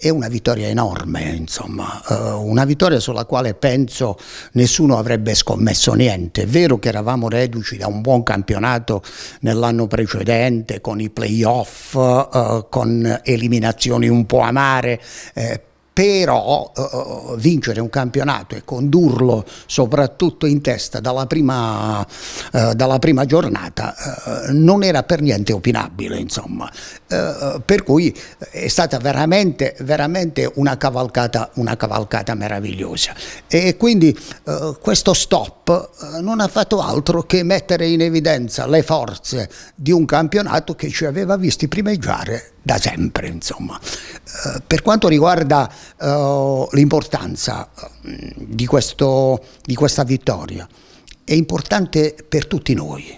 è una vittoria enorme, insomma, eh, una vittoria sulla quale penso nessuno avrebbe scommesso niente. È vero che eravamo reduci da un buon campionato nell'anno precedente con i playoff, eh, con eliminazioni un po' amare, eh, però uh, vincere un campionato e condurlo soprattutto in testa dalla prima, uh, dalla prima giornata uh, non era per niente opinabile insomma per cui è stata veramente, veramente una, cavalcata, una cavalcata meravigliosa e quindi questo stop non ha fatto altro che mettere in evidenza le forze di un campionato che ci aveva visti primeggiare da sempre insomma per quanto riguarda eh, l'importanza eh, di, questo, di questa vittoria. È importante per tutti noi,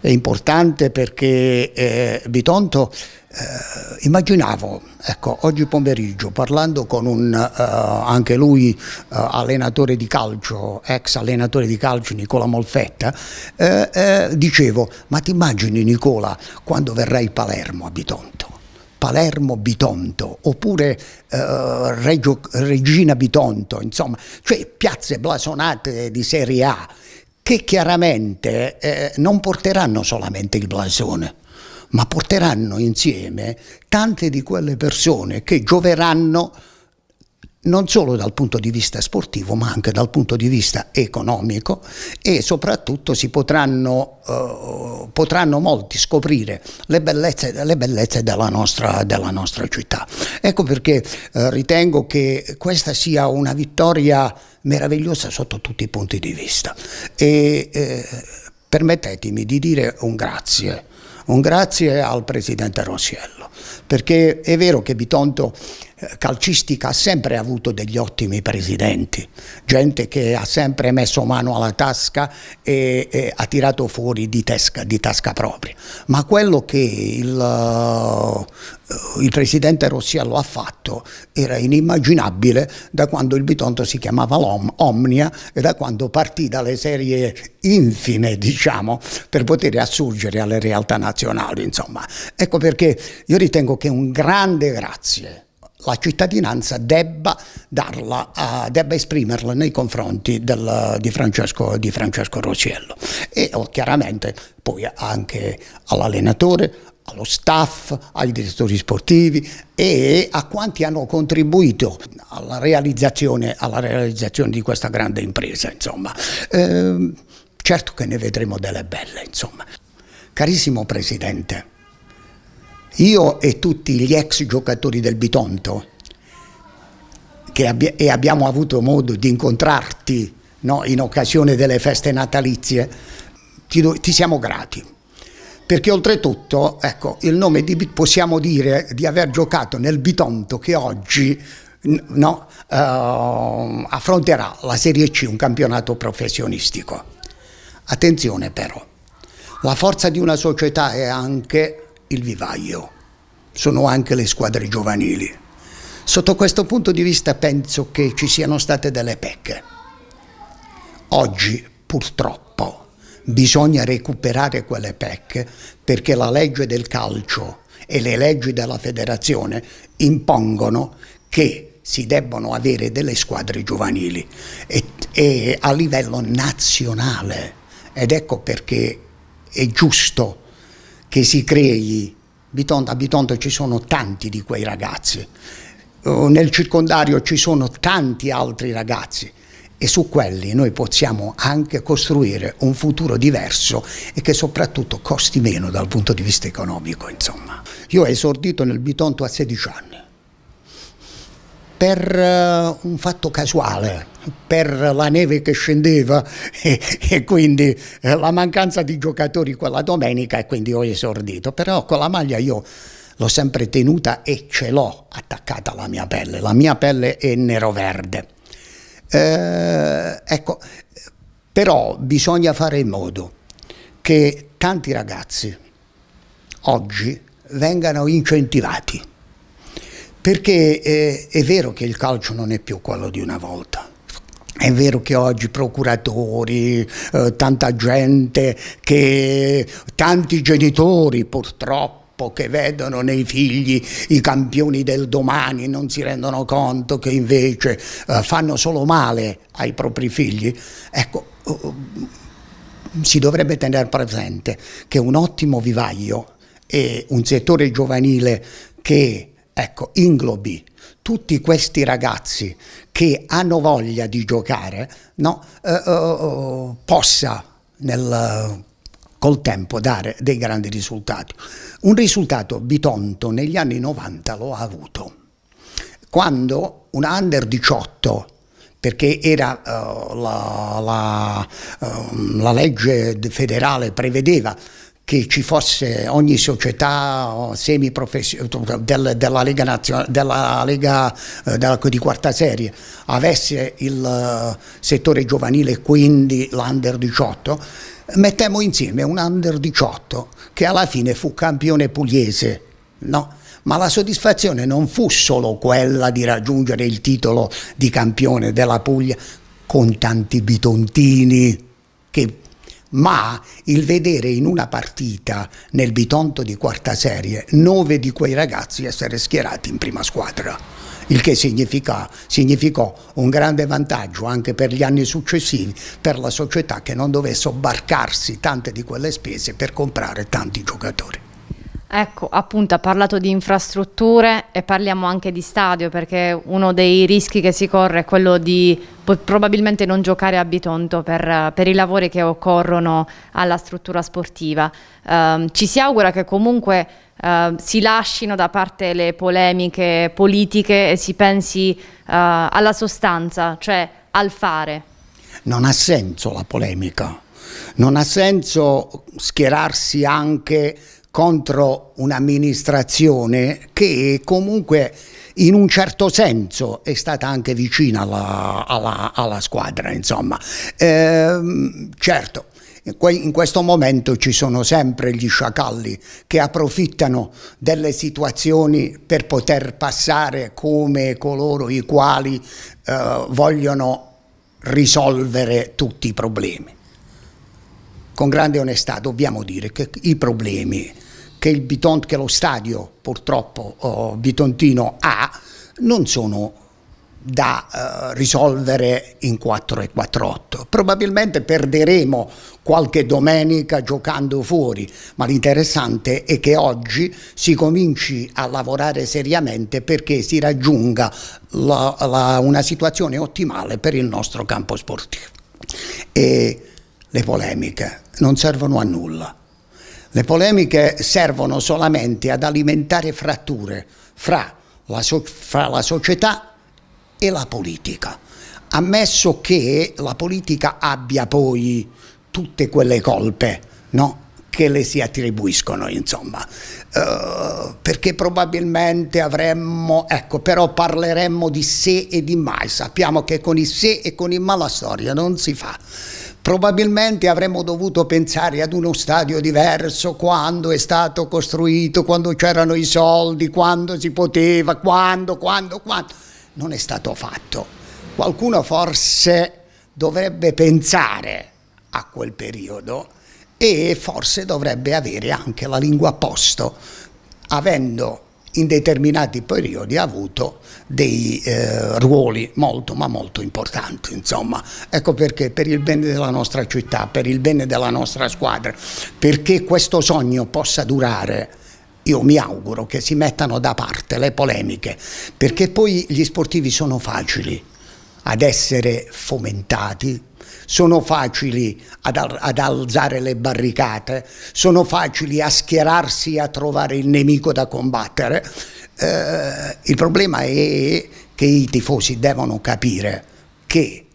è importante perché eh, Bitonto eh, immaginavo, ecco, oggi pomeriggio parlando con un, eh, anche lui eh, allenatore di calcio, ex allenatore di calcio Nicola Molfetta, dicevo, ma ti immagini Nicola quando verrai Palermo a Bitonto? Palermo-Bitonto oppure eh, Reggio, Regina Bitonto, insomma, cioè piazze blasonate di serie A che chiaramente eh, non porteranno solamente il blasone, ma porteranno insieme tante di quelle persone che gioveranno non solo dal punto di vista sportivo ma anche dal punto di vista economico e soprattutto si potranno, eh, potranno molti scoprire le bellezze, le bellezze della, nostra, della, nostra, città. Ecco perché eh, ritengo che questa sia una vittoria meravigliosa sotto tutti i punti di vista e eh, permettetemi di dire un grazie, un grazie al Presidente Rossiello perché è vero che Bitonto calcistica ha sempre avuto degli ottimi presidenti, gente che ha sempre messo mano alla tasca e, e ha tirato fuori di, tesca, di, tasca propria. Ma quello che il, eh, il presidente Rossiello ha fatto era inimmaginabile da quando il Bitonto si chiamava Om, Omnia e da quando partì dalle serie infine diciamo, per poter assurgere alle realtà nazionali, insomma. Ecco perché io ritengo che un grande grazie la cittadinanza debba, darla, uh, debba esprimerla nei confronti del, di, Francesco, di Francesco Rociello e oh, chiaramente poi anche all'allenatore, allo staff, ai direttori sportivi e a quanti hanno contribuito alla realizzazione, alla realizzazione di questa grande impresa. Insomma. Eh, certo che ne vedremo delle belle. Insomma. Carissimo Presidente, io e tutti gli ex giocatori del Bitonto, abbi e abbiamo avuto modo di incontrarti no, in occasione delle feste natalizie, ti, ti siamo grati. Perché oltretutto, ecco, il nome di, possiamo dire di aver giocato nel Bitonto che oggi no, eh, affronterà la Serie C, un campionato professionistico. Attenzione però, la forza di una società è anche il vivaio, sono anche le squadre giovanili. Sotto questo punto di vista penso che ci siano state delle pecche. Oggi purtroppo bisogna recuperare quelle pecche perché la legge del calcio e le leggi della federazione impongono che si debbano avere delle squadre giovanili e, e a livello nazionale ed ecco perché è giusto che si crei, Bitonto, a Bitonto ci sono tanti di quei ragazzi, nel circondario ci sono tanti altri ragazzi e su quelli noi possiamo anche costruire un futuro diverso e che soprattutto costi meno dal punto di vista economico. Insomma. Io ho esordito nel Bitonto a 16 anni per eh, un fatto casuale, per la neve che scendeva e, e, quindi eh, la mancanza di giocatori quella domenica e quindi ho esordito, però con la maglia io l'ho sempre tenuta e ce l'ho attaccata alla mia pelle, la mia pelle è nero-verde. Eh, ecco, però bisogna fare in modo che tanti ragazzi oggi vengano incentivati perché eh, è vero che il calcio non è più quello di una volta. È vero che oggi procuratori, eh, tanta gente, che, tanti genitori purtroppo che vedono nei figli i campioni del domani non si rendono conto che invece eh, fanno solo male ai propri figli. Ecco, eh, si dovrebbe tenere presente che un ottimo vivaio e un settore giovanile che Ecco, inglobi tutti questi ragazzi che hanno voglia di giocare, no, eh, eh, eh, possa nel, col tempo dare dei grandi risultati. Un risultato Bitonto negli anni 90 lo ha avuto, quando un under 18 perché era uh, la, la, uh, la legge federale prevedeva che ci fosse ogni società del, della Lega, nazionale, della Lega eh, della, di quarta serie avesse il eh, settore giovanile quindi l'under 18 mettiamo insieme un under 18 che alla fine fu campione pugliese no? ma la soddisfazione non fu solo quella di raggiungere il titolo di campione della Puglia con tanti bitontini che ma il vedere in una partita nel Bitonto di quarta serie nove di quei ragazzi essere schierati in prima squadra, il che significa, significò un grande vantaggio anche per gli anni successivi per la società che non dovesse obbarcarsi tante di quelle spese per comprare tanti giocatori. Ecco, appunto ha parlato di infrastrutture e parliamo anche di stadio perché uno dei rischi che si corre è quello di probabilmente non giocare a Bitonto per, per i lavori che occorrono alla struttura sportiva. Um, ci si augura che comunque uh, si lasciano da parte le polemiche politiche e si pensi uh, alla sostanza, cioè al fare. Non ha senso la polemica, non ha senso schierarsi anche contro un'amministrazione che comunque in un certo senso è stata anche vicina alla, alla, alla squadra, insomma. Ehm, certo, in questo momento ci sono sempre gli sciacalli che approfittano delle situazioni per poter passare come coloro i quali eh, vogliono risolvere tutti i problemi con grande onestà dobbiamo dire che i problemi che, il Bitont, che lo stadio purtroppo oh, bitontino ha non sono da eh, risolvere in 4 e 4 8 Probabilmente perderemo qualche domenica giocando fuori, ma l'interessante è che oggi si cominci a lavorare seriamente perché si raggiunga la, la, una situazione ottimale per il nostro campo sportivo. E le polemiche non servono a nulla. Le polemiche servono solamente ad alimentare fratture fra la, so fra la società e la politica, ammesso che la politica abbia poi tutte quelle colpe no? che le si attribuiscono, insomma, uh, perché probabilmente avremmo, ecco, però parleremmo di se e di mai, sappiamo che con il se e con il ma la storia non si fa, Probabilmente avremmo dovuto pensare ad uno stadio diverso quando è stato costruito, quando c'erano i soldi, quando si poteva, quando, quando, quando. Non è stato fatto. Qualcuno forse dovrebbe pensare a quel periodo e forse dovrebbe avere anche la lingua a posto, avendo in determinati periodi ha avuto dei eh, ruoli molto ma molto importanti insomma. ecco perché per il bene della nostra città per il bene della nostra squadra perché questo sogno possa durare io mi auguro che si mettano da parte le polemiche perché poi gli sportivi sono facili ad essere fomentati sono facili ad, ad alzare le barricate, sono facili a schierarsi e a trovare il nemico da combattere. Eh, il problema è che i tifosi devono capire che eh,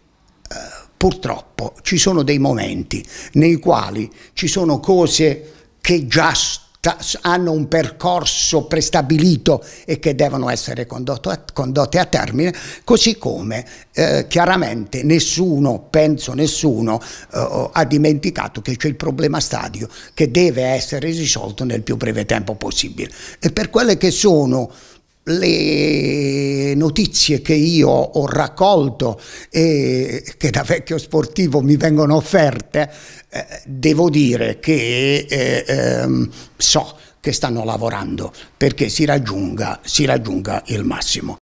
purtroppo ci sono dei momenti nei quali ci sono cose che già hanno un percorso prestabilito e che devono essere a, condotte a termine, così come eh, chiaramente nessuno, penso nessuno, eh, ha dimenticato che c'è il problema stadio che deve essere risolto nel più breve tempo possibile. E per quelle che sono le notizie che io ho raccolto e che da vecchio sportivo mi vengono offerte, eh, devo dire che eh, ehm, so che stanno lavorando perché si raggiunga, si raggiunga il massimo.